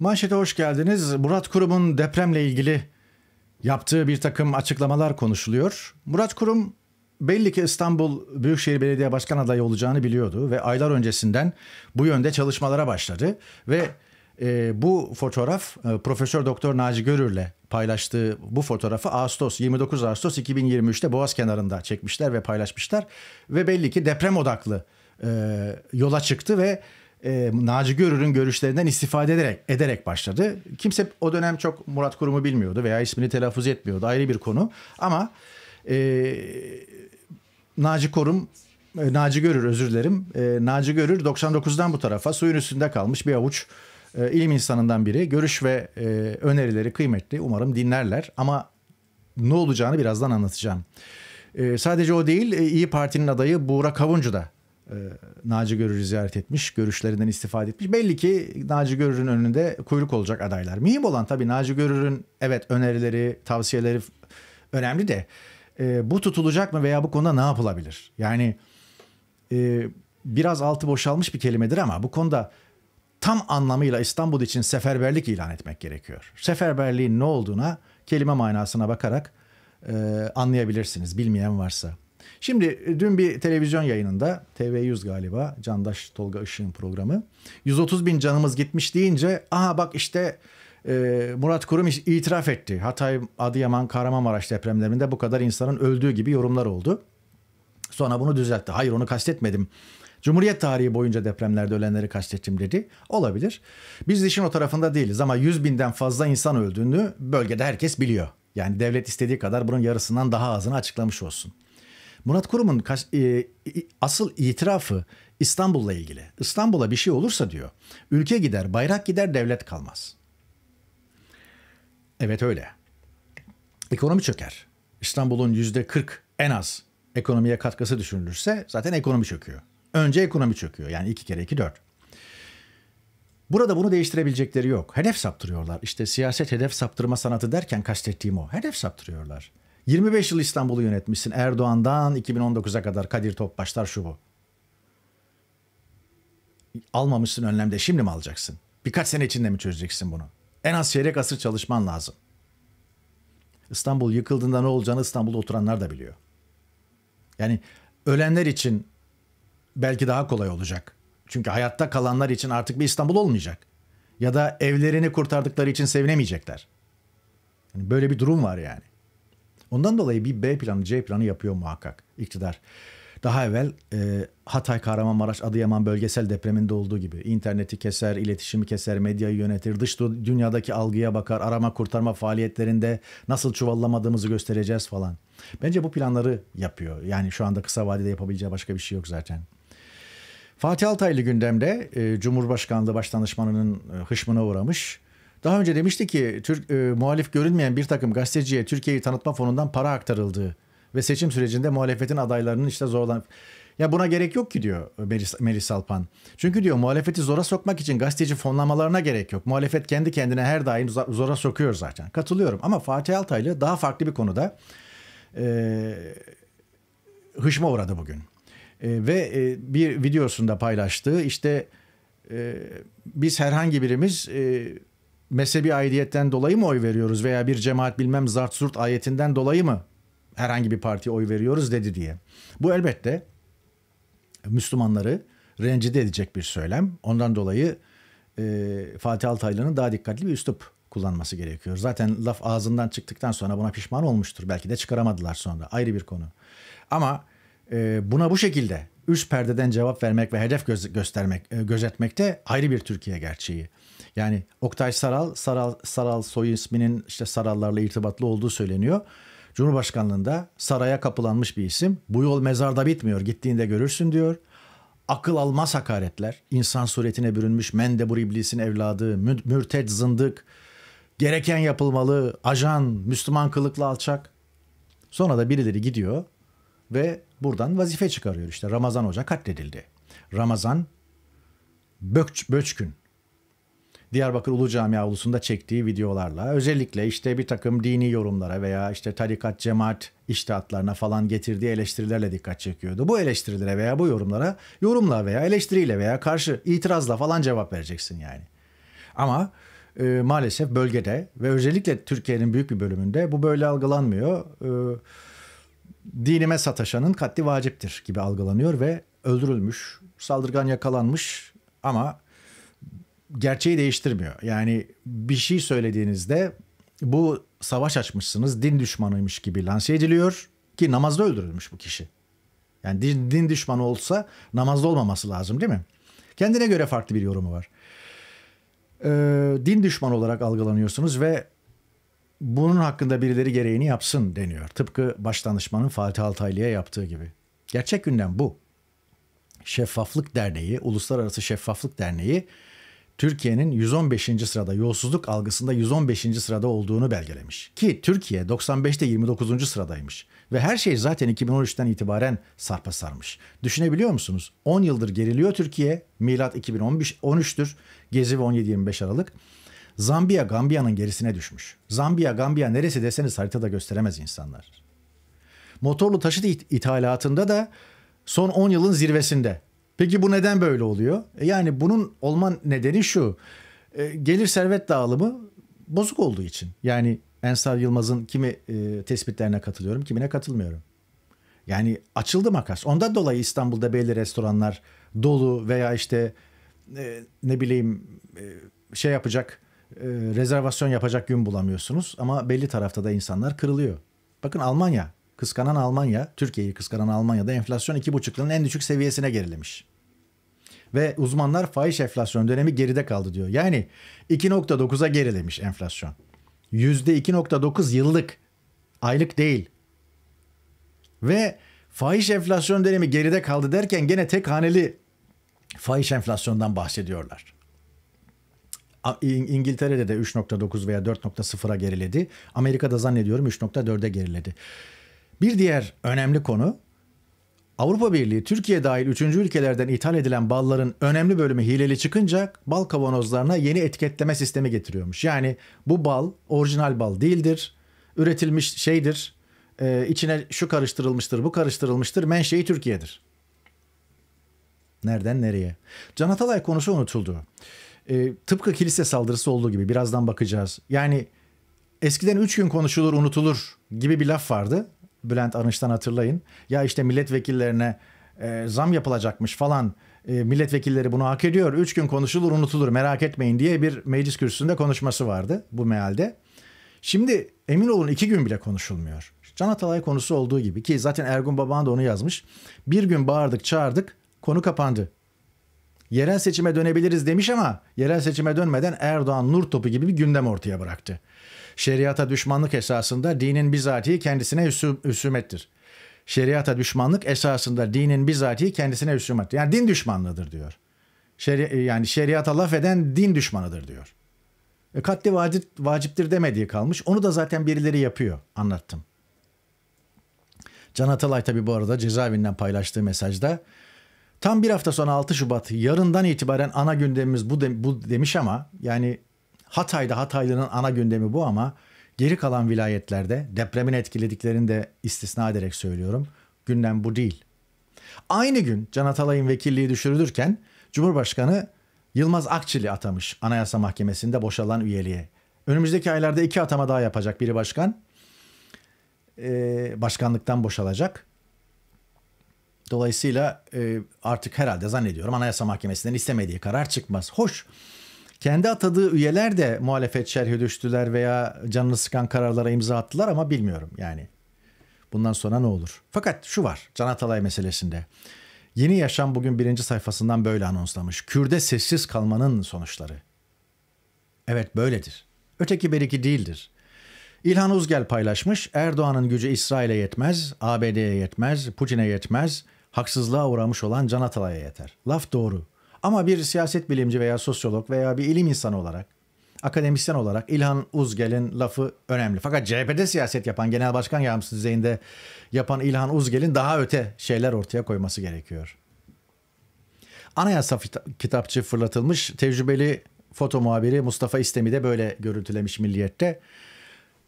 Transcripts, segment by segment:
Manşete hoş geldiniz. Murat Kurum'un depremle ilgili yaptığı bir takım açıklamalar konuşuluyor. Murat Kurum belli ki İstanbul Büyükşehir Belediye Başkan adayı olacağını biliyordu ve aylar öncesinden bu yönde çalışmalara başladı ve e, bu fotoğraf e, Profesör Doktor Naci Görür'le paylaştığı bu fotoğrafı Ağustos 29 Ağustos 2023'te Boğaz kenarında çekmişler ve paylaşmışlar ve belli ki deprem odaklı e, yola çıktı ve e, Naci Görür'ün görüşlerinden istifade ederek ederek başladı. Kimse o dönem çok Murat Kurum'u bilmiyordu veya ismini telaffuz etmiyordu ayrı bir konu. Ama e, Naci Korum e, Naci Görür özür dilerim. E, Naci Görür 99'dan bu tarafa suyun üstünde kalmış bir avuç e, ilim insanından biri. Görüş ve önerileri kıymetli. Umarım dinlerler ama ne olacağını birazdan anlatacağım. sadece o değil, İyi Parti'nin adayı Buğra Kavuncu da ee, Naci Görür'ü ziyaret etmiş. Görüşlerinden istifade etmiş. Belli ki Naci Görür'ün önünde kuyruk olacak adaylar. Mühim olan tabii Naci Görür'ün evet önerileri, tavsiyeleri önemli de e, bu tutulacak mı veya bu konuda ne yapılabilir? Yani e, biraz altı boşalmış bir kelimedir ama bu konuda tam anlamıyla İstanbul için seferberlik ilan etmek gerekiyor. Seferberliğin ne olduğuna kelime manasına bakarak e, anlayabilirsiniz bilmeyen varsa. Şimdi e, dün bir televizyon yayınında TV100 galiba Candaş Tolga Işık'ın programı 130 bin canımız gitmiş deyince aha bak işte e, Murat Kurum itiraf etti. Hatay, Adıyaman, Kahramanmaraş depremlerinde bu kadar insanın öldüğü gibi yorumlar oldu. Sonra bunu düzeltti. Hayır onu kastetmedim. Cumhuriyet tarihi boyunca depremlerde ölenleri kastettim dedi. Olabilir. Biz işin o tarafında değiliz ama 100 binden fazla insan öldüğünü bölgede herkes biliyor. Yani devlet istediği kadar bunun yarısından daha azını açıklamış olsun. Murat Kurum'un e, asıl itirafı İstanbul'la ilgili. İstanbul'a bir şey olursa diyor, ülke gider, bayrak gider, devlet kalmaz. Evet öyle. Ekonomi çöker. İstanbul'un yüzde 40 en az ekonomiye katkısı düşünülürse zaten ekonomi çöküyor. Önce ekonomi çöküyor. Yani iki kere iki dört. Burada bunu değiştirebilecekleri yok. Hedef saptırıyorlar. İşte siyaset hedef saptırma sanatı derken kastettiğim o. Hedef saptırıyorlar. 25 yıl İstanbul'u yönetmişsin. Erdoğan'dan 2019'a kadar Kadir Topbaşlar şu bu. Almamışsın önlemde şimdi mi alacaksın? Birkaç sene içinde mi çözeceksin bunu? En az çeyrek asır çalışman lazım. İstanbul yıkıldığında ne olacağını İstanbul'da oturanlar da biliyor. Yani ölenler için belki daha kolay olacak. Çünkü hayatta kalanlar için artık bir İstanbul olmayacak. Ya da evlerini kurtardıkları için sevinemeyecekler. Yani böyle bir durum var yani. Ondan dolayı bir B planı, C planı yapıyor muhakkak iktidar. Daha evvel e, Hatay, Kahramanmaraş, Adıyaman bölgesel depreminde olduğu gibi interneti keser, iletişimi keser, medyayı yönetir, dış dünyadaki algıya bakar, arama kurtarma faaliyetlerinde nasıl çuvallamadığımızı göstereceğiz falan. Bence bu planları yapıyor. Yani şu anda kısa vadede yapabileceği başka bir şey yok zaten. Fatih Altaylı gündemde e, Cumhurbaşkanlığı Başdanışmanı'nın e, hışmına uğramış. Daha önce demişti ki Türk e, muhalif görünmeyen bir takım gazeteciye Türkiye'yi tanıtma fonundan para aktarıldığı ve seçim sürecinde muhalefetin adaylarının işte zorlan... Ya buna gerek yok ki diyor Melis, Melis Alpan. Çünkü diyor muhalefeti zora sokmak için gazeteci fonlamalarına gerek yok. Muhalefet kendi kendine her daim zora sokuyor zaten. Katılıyorum ama Fatih Altaylı daha farklı bir konuda e, hışma uğradı bugün. E, ve e, bir videosunda paylaştığı işte e, biz herhangi birimiz... E, mezhebi aidiyetten dolayı mı oy veriyoruz veya bir cemaat bilmem zart surt ayetinden dolayı mı herhangi bir partiye oy veriyoruz dedi diye. Bu elbette Müslümanları rencide edecek bir söylem. Ondan dolayı e, Fatih Altaylı'nın daha dikkatli bir üslup kullanması gerekiyor. Zaten laf ağzından çıktıktan sonra buna pişman olmuştur. Belki de çıkaramadılar sonra. Ayrı bir konu. Ama e, buna bu şekilde üst perdeden cevap vermek ve hedef gö- göstermek, e, gözetmek de ayrı bir Türkiye gerçeği. Yani Oktay Saral, Saral, Saral soy isminin işte Sarallarla irtibatlı olduğu söyleniyor. Cumhurbaşkanlığında saraya kapılanmış bir isim. Bu yol mezarda bitmiyor, gittiğinde görürsün diyor. Akıl almaz hakaretler, insan suretine bürünmüş mendebur iblisin evladı, Mürted zındık, gereken yapılmalı, ajan, Müslüman kılıklı alçak. Sonra da birileri gidiyor ve buradan vazife çıkarıyor. işte. Ramazan Hoca katledildi. Ramazan Böç, Böçkün Diyarbakır Ulu Cami avlusunda çektiği videolarla özellikle işte bir takım dini yorumlara veya işte tarikat, cemaat iştihatlarına falan getirdiği eleştirilerle dikkat çekiyordu. Bu eleştirilere veya bu yorumlara yorumla veya eleştiriyle veya karşı itirazla falan cevap vereceksin yani. Ama e, maalesef bölgede ve özellikle Türkiye'nin büyük bir bölümünde bu böyle algılanmıyor. E, dinime sataşanın katli vaciptir gibi algılanıyor ve öldürülmüş, saldırgan yakalanmış ama gerçeği değiştirmiyor. Yani bir şey söylediğinizde bu savaş açmışsınız, din düşmanıymış gibi lanse ediliyor ki namazda öldürülmüş bu kişi. Yani din, din düşmanı olsa namazda olmaması lazım değil mi? Kendine göre farklı bir yorumu var. Ee, din düşmanı olarak algılanıyorsunuz ve bunun hakkında birileri gereğini yapsın deniyor. Tıpkı başdanışmanın Fatih Altaylı'ya yaptığı gibi. Gerçek gündem bu. Şeffaflık Derneği, Uluslararası Şeffaflık Derneği Türkiye'nin 115. sırada yolsuzluk algısında 115. sırada olduğunu belgelemiş. Ki Türkiye 95'te 29. sıradaymış ve her şey zaten 2013'ten itibaren sarpa sarmış. Düşünebiliyor musunuz? 10 yıldır geriliyor Türkiye. Milat 2013'tür. Gezi ve 17-25 Aralık. Zambiya Gambiya'nın gerisine düşmüş. Zambiya Gambiya neresi deseniz haritada gösteremez insanlar. Motorlu taşıt ithalatında da son 10 yılın zirvesinde. Peki bu neden böyle oluyor? E, yani bunun olma nedeni şu. E, gelir servet dağılımı bozuk olduğu için. Yani Ensar Yılmaz'ın kimi e, tespitlerine katılıyorum, kimine katılmıyorum. Yani açıldı makas. Ondan dolayı İstanbul'da belli restoranlar dolu veya işte ne bileyim şey yapacak rezervasyon yapacak gün bulamıyorsunuz ama belli tarafta da insanlar kırılıyor. Bakın Almanya, kıskanan Almanya, Türkiye'yi kıskanan Almanya'da enflasyon iki buçukların en düşük seviyesine gerilemiş ve uzmanlar faiz enflasyon dönemi geride kaldı diyor. Yani 2.9'a gerilemiş enflasyon. %2.9 yıllık, aylık değil. Ve faiz enflasyon dönemi geride kaldı derken gene tek haneli faiz enflasyondan bahsediyorlar. İngiltere'de de 3.9 veya 4.0'a geriledi. Amerika'da zannediyorum 3.4'e geriledi. Bir diğer önemli konu Avrupa Birliği Türkiye dahil 3. ülkelerden ithal edilen balların önemli bölümü hileli çıkınca bal kavanozlarına yeni etiketleme sistemi getiriyormuş. Yani bu bal orijinal bal değildir, üretilmiş şeydir, e, içine şu karıştırılmıştır, bu karıştırılmıştır, menşei Türkiye'dir. Nereden nereye? Can Atalay konusu unutuldu. E, tıpkı kilise saldırısı olduğu gibi birazdan bakacağız. Yani eskiden 3 gün konuşulur unutulur gibi bir laf vardı. Bülent Arınç'tan hatırlayın. Ya işte milletvekillerine e, zam yapılacakmış falan e, milletvekilleri bunu hak ediyor. Üç gün konuşulur unutulur merak etmeyin diye bir meclis kürsüsünde konuşması vardı bu mealde. Şimdi emin olun iki gün bile konuşulmuyor. Can Atalay konusu olduğu gibi ki zaten Ergun Baban da onu yazmış. Bir gün bağırdık çağırdık konu kapandı. Yerel seçime dönebiliriz demiş ama yerel seçime dönmeden Erdoğan nur topu gibi bir gündem ortaya bıraktı. Şeriata düşmanlık esasında dinin bizatihi kendisine üsümettir. Şeriata düşmanlık esasında dinin bizatihi kendisine üsümet. Yani din düşmanlığıdır diyor. Şeri, yani şeriata laf eden din düşmanıdır diyor. E, katli vacip, vaciptir demediği kalmış. Onu da zaten birileri yapıyor anlattım. Can Atalay tabi bu arada cezaevinden paylaştığı mesajda tam bir hafta sonra 6 Şubat yarından itibaren ana gündemimiz bu, de, bu demiş ama yani Hatay'da Hataylı'nın ana gündemi bu ama geri kalan vilayetlerde depremin etkilediklerini de istisna ederek söylüyorum. Gündem bu değil. Aynı gün Can Atalay'ın vekilliği düşürülürken Cumhurbaşkanı Yılmaz Akçili atamış Anayasa Mahkemesi'nde boşalan üyeliğe. Önümüzdeki aylarda iki atama daha yapacak biri başkan. Ee, başkanlıktan boşalacak. Dolayısıyla e, artık herhalde zannediyorum Anayasa Mahkemesi'nden istemediği karar çıkmaz. Hoş. Kendi atadığı üyeler de muhalefet şerhi düştüler veya canını sıkan kararlara imza attılar ama bilmiyorum yani. Bundan sonra ne olur? Fakat şu var Can Atalay meselesinde. Yeni Yaşam bugün birinci sayfasından böyle anonslamış. Kürde sessiz kalmanın sonuçları. Evet böyledir. Öteki beriki değildir. İlhan Uzgel paylaşmış. Erdoğan'ın gücü İsrail'e yetmez, ABD'ye yetmez, Putin'e yetmez. Haksızlığa uğramış olan Can Atalay'a yeter. Laf doğru. Ama bir siyaset bilimci veya sosyolog veya bir ilim insanı olarak, akademisyen olarak İlhan Uzgel'in lafı önemli. Fakat CHP'de siyaset yapan, genel başkan yardımcısı düzeyinde yapan İlhan Uzgel'in daha öte şeyler ortaya koyması gerekiyor. Anayasa kitapçı fırlatılmış, tecrübeli foto muhabiri Mustafa İstemi de böyle görüntülemiş Milliyet'te.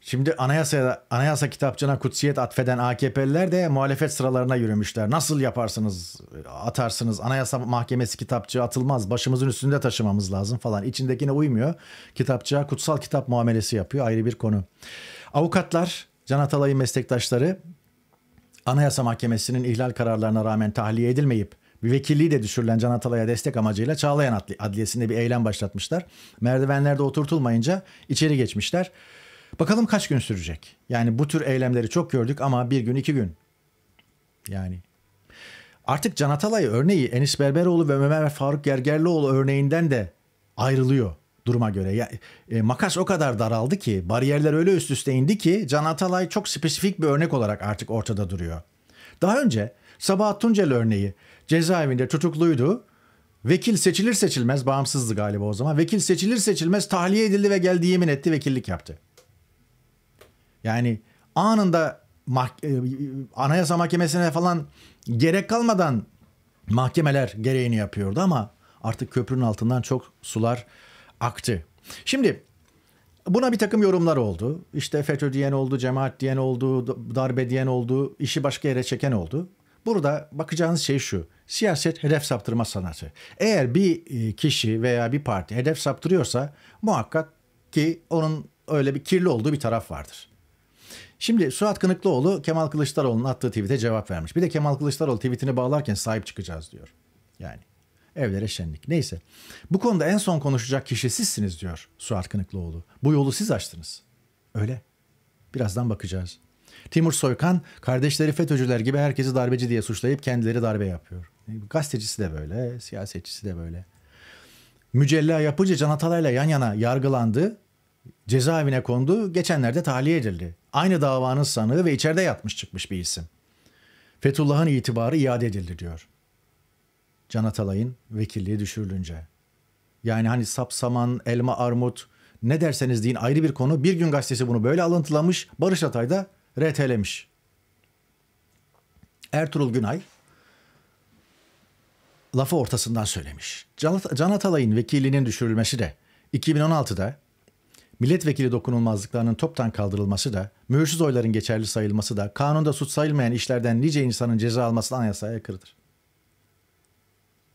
Şimdi Anayasa anayasa kitapçına kutsiyet atfeden AKP'liler de muhalefet sıralarına yürümüşler. Nasıl yaparsınız, atarsınız, anayasa mahkemesi kitapçı atılmaz, başımızın üstünde taşımamız lazım falan. İçindekine uymuyor. Kitapçığa kutsal kitap muamelesi yapıyor ayrı bir konu. Avukatlar, Can Atalay'ın meslektaşları Anayasa Mahkemesi'nin ihlal kararlarına rağmen tahliye edilmeyip bir vekilliği de düşürülen Can Atalay'a destek amacıyla Çağlayan Adliyesi'nde bir eylem başlatmışlar. Merdivenlerde oturtulmayınca içeri geçmişler. Bakalım kaç gün sürecek? Yani bu tür eylemleri çok gördük ama bir gün iki gün. Yani artık Can Atalay örneği Enis Berberoğlu ve Ömer Faruk Gergerlioğlu örneğinden de ayrılıyor duruma göre. Ya, e, makas o kadar daraldı ki bariyerler öyle üst üste indi ki Can Atalay çok spesifik bir örnek olarak artık ortada duruyor. Daha önce Sabahat Tuncel örneği cezaevinde tutukluydu. Vekil seçilir seçilmez bağımsızdı galiba o zaman. Vekil seçilir seçilmez tahliye edildi ve geldi yemin etti vekillik yaptı. Yani anında mah e, anayasa mahkemesine falan gerek kalmadan mahkemeler gereğini yapıyordu ama artık köprünün altından çok sular aktı. Şimdi Buna bir takım yorumlar oldu. İşte FETÖ diyen oldu, cemaat diyen oldu, darbe diyen oldu, işi başka yere çeken oldu. Burada bakacağınız şey şu. Siyaset hedef saptırma sanatı. Eğer bir e, kişi veya bir parti hedef saptırıyorsa muhakkak ki onun öyle bir kirli olduğu bir taraf vardır. Şimdi Suat Kınıklıoğlu Kemal Kılıçdaroğlu'nun attığı tweet'e cevap vermiş. Bir de Kemal Kılıçdaroğlu tweetini bağlarken sahip çıkacağız diyor. Yani evlere şenlik. Neyse. Bu konuda en son konuşacak kişi sizsiniz diyor Suat Kınıklıoğlu. Bu yolu siz açtınız. Öyle. Birazdan bakacağız. Timur Soykan kardeşleri FETÖ'cüler gibi herkesi darbeci diye suçlayıp kendileri darbe yapıyor. E, gazetecisi de böyle, siyasetçisi de böyle. Mücella Yapıcı Can Atalay'la yan yana yargılandı cezaevine kondu, geçenlerde tahliye edildi. Aynı davanın sanığı ve içeride yatmış çıkmış bir isim. Fethullah'ın itibarı iade edildi diyor. Can Atalay'ın vekilliği düşürülünce. Yani hani sapsaman, elma, armut ne derseniz deyin ayrı bir konu. Bir gün gazetesi bunu böyle alıntılamış. Barış Atay da RT'lemiş. Ertuğrul Günay lafı ortasından söylemiş. Can Atalay'ın vekilliğinin düşürülmesi de 2016'da milletvekili dokunulmazlıklarının toptan kaldırılması da, mühürsüz oyların geçerli sayılması da, kanunda suç sayılmayan işlerden nice insanın ceza almasına anayasaya aykırıdır.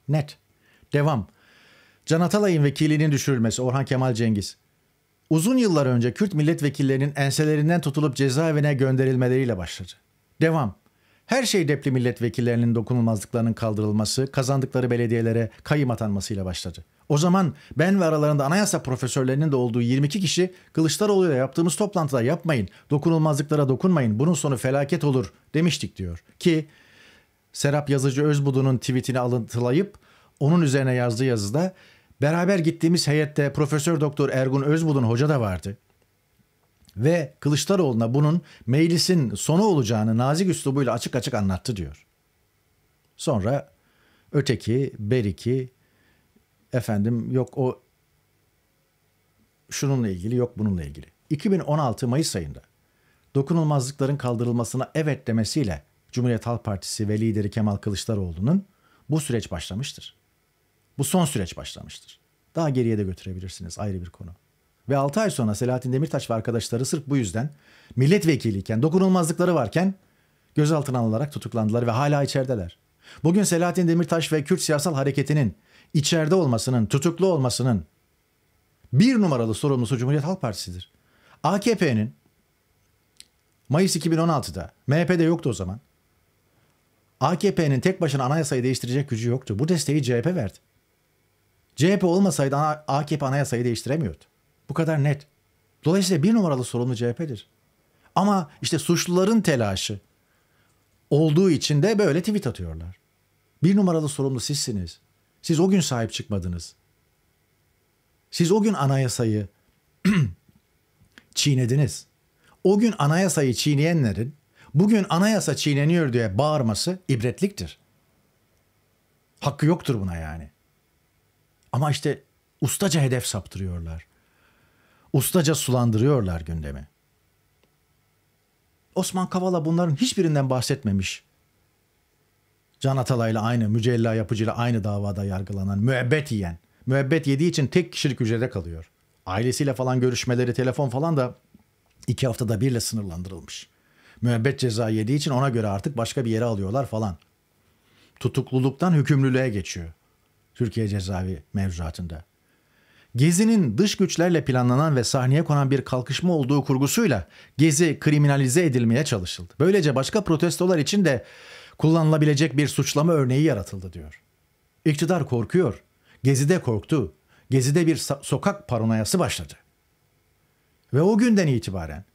Net. Devam. Can Atalay'ın vekilinin düşürülmesi Orhan Kemal Cengiz. Uzun yıllar önce Kürt milletvekillerinin enselerinden tutulup cezaevine gönderilmeleriyle başladı. Devam. Her şey depli milletvekillerinin dokunulmazlıklarının kaldırılması, kazandıkları belediyelere kayyım atanmasıyla başladı. O zaman ben ve aralarında anayasa profesörlerinin de olduğu 22 kişi Kılıçdaroğlu ile yaptığımız toplantıda yapmayın, dokunulmazlıklara dokunmayın, bunun sonu felaket olur demiştik diyor. Ki Serap Yazıcı Özbudu'nun tweetini alıntılayıp onun üzerine yazdığı yazıda beraber gittiğimiz heyette Profesör Doktor Ergun Özbudun hoca da vardı ve Kılıçdaroğlu'na bunun meclisin sonu olacağını nazik üslubuyla açık açık anlattı diyor. Sonra öteki, beriki, efendim yok o şununla ilgili yok bununla ilgili. 2016 Mayıs ayında dokunulmazlıkların kaldırılmasına evet demesiyle Cumhuriyet Halk Partisi ve lideri Kemal Kılıçdaroğlu'nun bu süreç başlamıştır. Bu son süreç başlamıştır. Daha geriye de götürebilirsiniz ayrı bir konu. Ve 6 ay sonra Selahattin Demirtaş ve arkadaşları sırf bu yüzden milletvekiliyken, dokunulmazlıkları varken gözaltına alınarak tutuklandılar ve hala içerideler. Bugün Selahattin Demirtaş ve Kürt siyasal hareketinin içeride olmasının, tutuklu olmasının bir numaralı sorumlusu Cumhuriyet Halk Partisi'dir. AKP'nin Mayıs 2016'da, MHP'de yoktu o zaman. AKP'nin tek başına anayasayı değiştirecek gücü yoktu. Bu desteği CHP verdi. CHP olmasaydı AKP anayasayı değiştiremiyordu. Bu kadar net. Dolayısıyla bir numaralı sorumlu CHP'dir. Ama işte suçluların telaşı olduğu için de böyle tweet atıyorlar. Bir numaralı sorumlu sizsiniz. Siz o gün sahip çıkmadınız. Siz o gün anayasayı çiğnediniz. O gün anayasayı çiğneyenlerin bugün anayasa çiğneniyor diye bağırması ibretliktir. Hakkı yoktur buna yani. Ama işte ustaca hedef saptırıyorlar ustaca sulandırıyorlar gündemi. Osman Kavala bunların hiçbirinden bahsetmemiş. Can Atalay'la aynı, Mücella Yapıcı'yla aynı davada yargılanan, müebbet yiyen. Müebbet yediği için tek kişilik hücrede kalıyor. Ailesiyle falan görüşmeleri, telefon falan da iki haftada birle sınırlandırılmış. Müebbet ceza yediği için ona göre artık başka bir yere alıyorlar falan. Tutukluluktan hükümlülüğe geçiyor. Türkiye cezaevi mevzuatında. Gezi'nin dış güçlerle planlanan ve sahneye konan bir kalkışma olduğu kurgusuyla Gezi kriminalize edilmeye çalışıldı. Böylece başka protestolar için de kullanılabilecek bir suçlama örneği yaratıldı diyor. İktidar korkuyor. Gezi'de korktu. Gezi'de bir sokak paranoyası başladı. Ve o günden itibaren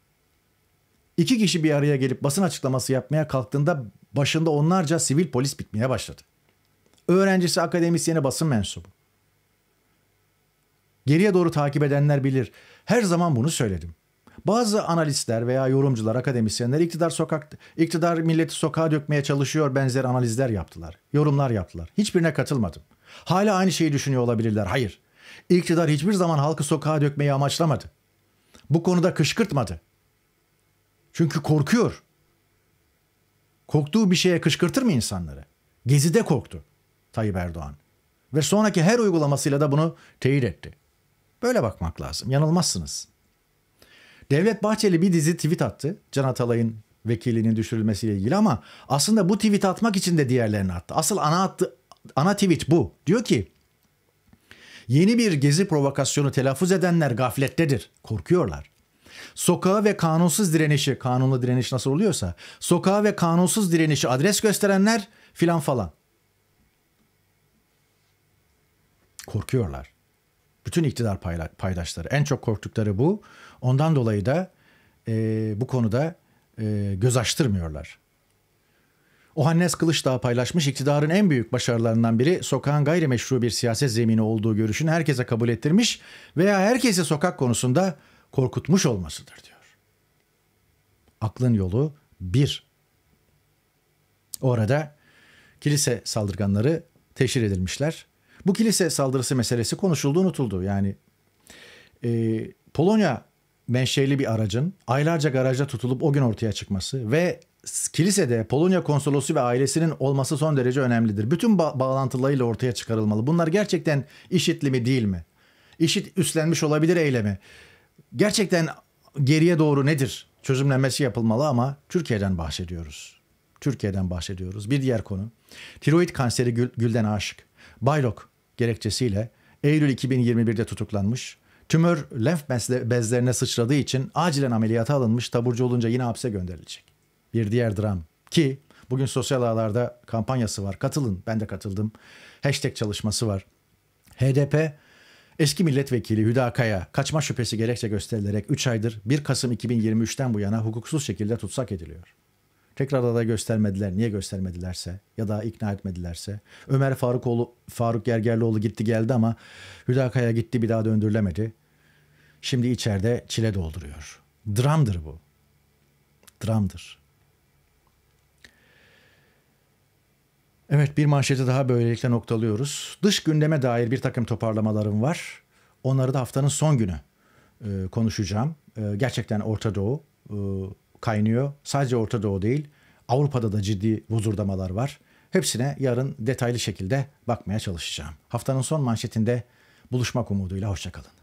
iki kişi bir araya gelip basın açıklaması yapmaya kalktığında başında onlarca sivil polis bitmeye başladı. Öğrencisi, akademisyeni, basın mensubu. Geriye doğru takip edenler bilir. Her zaman bunu söyledim. Bazı analistler veya yorumcular, akademisyenler iktidar sokak iktidar milleti sokağa dökmeye çalışıyor benzer analizler yaptılar. Yorumlar yaptılar. Hiçbirine katılmadım. Hala aynı şeyi düşünüyor olabilirler. Hayır. İktidar hiçbir zaman halkı sokağa dökmeyi amaçlamadı. Bu konuda kışkırtmadı. Çünkü korkuyor. Korktuğu bir şeye kışkırtır mı insanları? Gezide korktu Tayyip Erdoğan. Ve sonraki her uygulamasıyla da bunu teyit etti. Böyle bakmak lazım. Yanılmazsınız. Devlet Bahçeli bir dizi tweet attı. Can Atalay'ın vekilinin düşürülmesiyle ilgili ama aslında bu tweet atmak için de diğerlerini attı. Asıl ana attı, ana tweet bu. Diyor ki yeni bir gezi provokasyonu telaffuz edenler gaflettedir. Korkuyorlar. Sokağa ve kanunsuz direnişi, kanunlu direniş nasıl oluyorsa, sokağa ve kanunsuz direnişi adres gösterenler filan falan. Korkuyorlar. Bütün iktidar paydaşları. En çok korktukları bu. Ondan dolayı da e, bu konuda e, göz açtırmıyorlar. Ohannes Kılıçdağ paylaşmış iktidarın en büyük başarılarından biri sokağın gayrimeşru bir siyaset zemini olduğu görüşünü herkese kabul ettirmiş veya herkesi sokak konusunda korkutmuş olmasıdır diyor. Aklın yolu bir. Orada kilise saldırganları teşhir edilmişler. Bu kilise saldırısı meselesi konuşuldu unutuldu. Yani e, Polonya menşeli bir aracın aylarca garajda tutulup o gün ortaya çıkması ve kilisede Polonya konsolosu ve ailesinin olması son derece önemlidir. Bütün ba- bağlantılarıyla ortaya çıkarılmalı. Bunlar gerçekten işitli mi değil mi? İşit üstlenmiş olabilir eylemi. Gerçekten geriye doğru nedir? Çözümlenmesi yapılmalı ama Türkiye'den bahsediyoruz. Türkiye'den bahsediyoruz. Bir diğer konu. Tiroid kanseri gül, Gülden Aşık. Baylok gerekçesiyle Eylül 2021'de tutuklanmış. Tümör lenf bezlerine sıçradığı için acilen ameliyata alınmış, taburcu olunca yine hapse gönderilecek. Bir diğer dram ki bugün sosyal ağlarda kampanyası var. Katılın, ben de katıldım. Hashtag çalışması var. HDP Eski milletvekili Hüda Kaya kaçma şüphesi gerekçe gösterilerek 3 aydır 1 Kasım 2023'ten bu yana hukuksuz şekilde tutsak ediliyor tekrar aday göstermediler. Niye göstermedilerse ya da ikna etmedilerse. Ömer Farukoğlu, Faruk Gergerlioğlu gitti geldi ama Hüdakaya gitti bir daha döndürülemedi. Şimdi içeride çile dolduruyor. Dramdır bu. Dramdır. Evet bir manşeti daha böylelikle noktalıyoruz. Dış gündeme dair bir takım toparlamalarım var. Onları da haftanın son günü e, konuşacağım. E, gerçekten Orta Doğu e, kaynıyor. Sadece Orta Doğu değil, Avrupa'da da ciddi buzurdamalar var. Hepsine yarın detaylı şekilde bakmaya çalışacağım. Haftanın son manşetinde buluşmak umuduyla hoşçakalın.